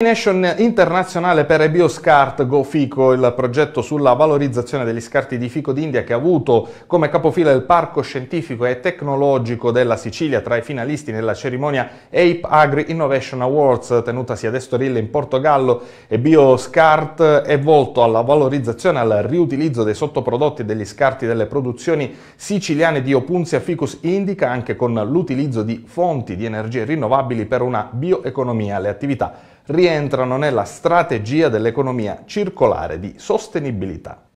Nation internazionale per Bioscart Go Fico, il progetto sulla valorizzazione degli scarti di fico d'India che ha avuto come capofila il Parco Scientifico e Tecnologico della Sicilia tra i finalisti nella cerimonia Ape Agri Innovation Awards tenutasi ad Estorille in Portogallo e Bioscart è volto alla valorizzazione e al riutilizzo dei sottoprodotti degli scarti delle produzioni siciliane di Opunzia ficus indica anche con l'utilizzo di fonti di energie rinnovabili per una bioeconomia. Le attività rientrano rientrano nella strategia dell'economia circolare di sostenibilità.